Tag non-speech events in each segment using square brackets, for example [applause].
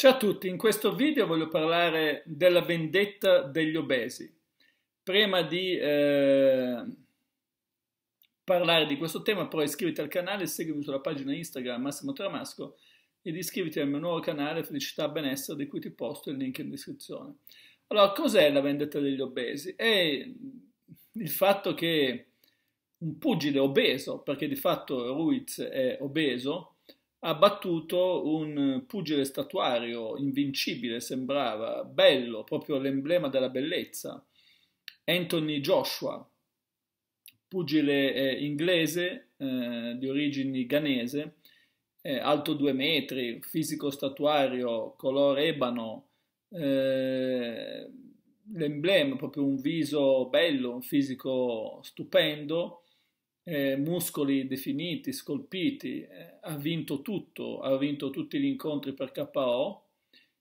Ciao a tutti, in questo video voglio parlare della vendetta degli obesi. Prima di eh, parlare di questo tema, però iscriviti al canale, seguimi sulla pagina Instagram Massimo Tramasco ed iscriviti al mio nuovo canale Felicità Benessere di cui ti posto il link in descrizione. Allora, cos'è la vendetta degli obesi? È il fatto che un pugile obeso, perché di fatto Ruiz è obeso, ha battuto un pugile statuario, invincibile sembrava, bello, proprio l'emblema della bellezza, Anthony Joshua, pugile eh, inglese eh, di origini ghanese, eh, alto due metri, fisico statuario, color ebano, eh, l'emblema, proprio un viso bello, un fisico stupendo, eh, muscoli definiti, scolpiti, eh, ha vinto tutto, ha vinto tutti gli incontri per KO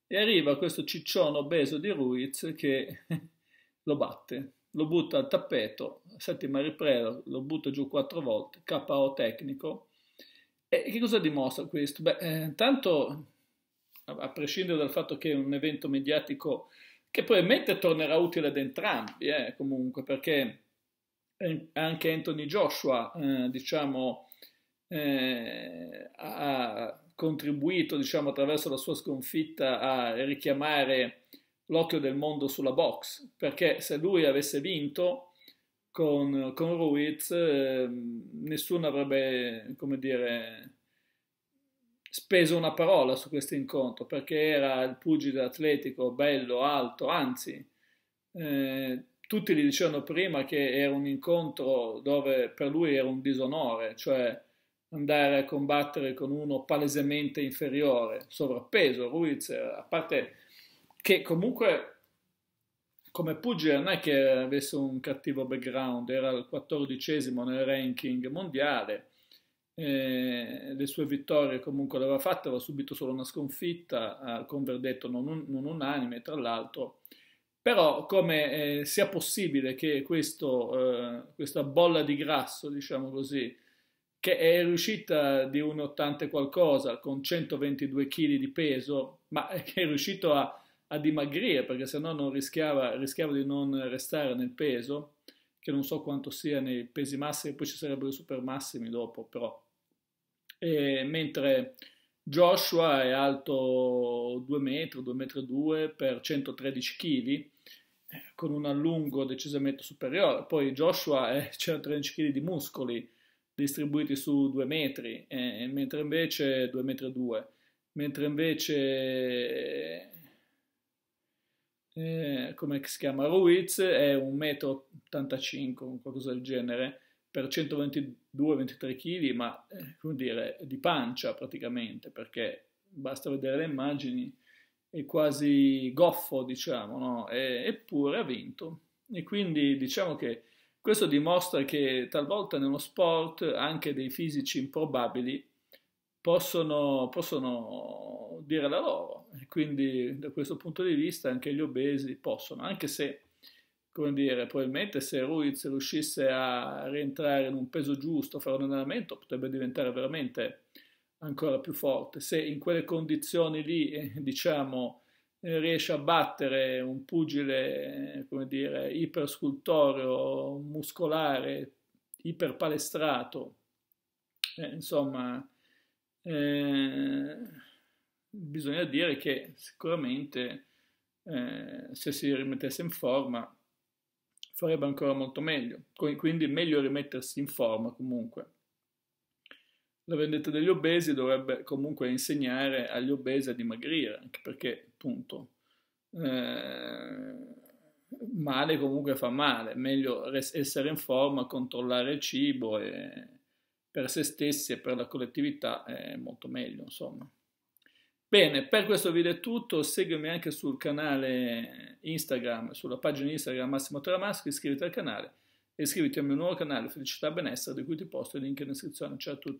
e arriva questo cicciono obeso di Ruiz che [laughs] lo batte, lo butta al tappeto, settima ripresa, lo butta giù quattro volte, KO tecnico. E che cosa dimostra questo? Beh, eh, intanto, a prescindere dal fatto che è un evento mediatico che probabilmente tornerà utile ad entrambi, eh, comunque, perché anche Anthony Joshua, eh, diciamo, eh, ha contribuito, diciamo, attraverso la sua sconfitta a richiamare l'occhio del mondo sulla box, perché se lui avesse vinto con, con Ruiz, eh, nessuno avrebbe, come dire, speso una parola su questo incontro, perché era il pugile atletico, bello, alto, anzi, eh, tutti gli dicevano prima che era un incontro dove per lui era un disonore, cioè andare a combattere con uno palesemente inferiore, sovrappeso, Ruiz, a parte che comunque come pugile non è che avesse un cattivo background, era il quattordicesimo nel ranking mondiale, eh, le sue vittorie comunque le aveva fatte, aveva subito solo una sconfitta con verdetto non, un, non unanime, tra l'altro, però come eh, sia possibile che questo, eh, questa bolla di grasso, diciamo così, che è riuscita di 1,80 qualcosa, con 122 kg di peso, ma che è riuscito a, a dimagrire, perché sennò non rischiava, rischiava di non restare nel peso, che non so quanto sia nei pesi massimi, poi ci sarebbero i super massimi dopo, però. E, mentre Joshua è alto 2 metri, 2 metri 2 per 113 kg, eh, con un allungo decisamente superiore. Poi Joshua è 113 [laughs] kg di muscoli distribuiti su 2 metri, eh, mentre invece 2 metri 2, mentre invece eh, come si chiama Ruiz è 1,85 m, qualcosa del genere per 122-23 kg, ma eh, come dire, di pancia praticamente, perché basta vedere le immagini, è quasi goffo, diciamo, no? e, eppure ha vinto. E quindi diciamo che questo dimostra che talvolta nello sport anche dei fisici improbabili possono, possono dire la loro. E quindi da questo punto di vista anche gli obesi possono, anche se come dire, probabilmente se Ruiz riuscisse a rientrare in un peso giusto, fare un allenamento, potrebbe diventare veramente ancora più forte. Se in quelle condizioni lì, eh, diciamo, eh, riesce a battere un pugile, eh, come dire, iperscultoreo, muscolare, iperpalestrato, eh, insomma, bisogna dire che sicuramente se si rimettesse in forma farebbe ancora molto meglio, quindi meglio rimettersi in forma comunque. La vendetta degli obesi dovrebbe comunque insegnare agli obesi a dimagrire, anche perché appunto eh, male comunque fa male, meglio essere in forma, controllare il cibo e, per se stessi e per la collettività è molto meglio, insomma. Bene, per questo video è tutto, seguimi anche sul canale Instagram, sulla pagina Instagram Massimo Tramasco, iscriviti al canale e iscriviti al mio nuovo canale Felicità Benessere di cui ti posto il link in descrizione. Ciao a tutti!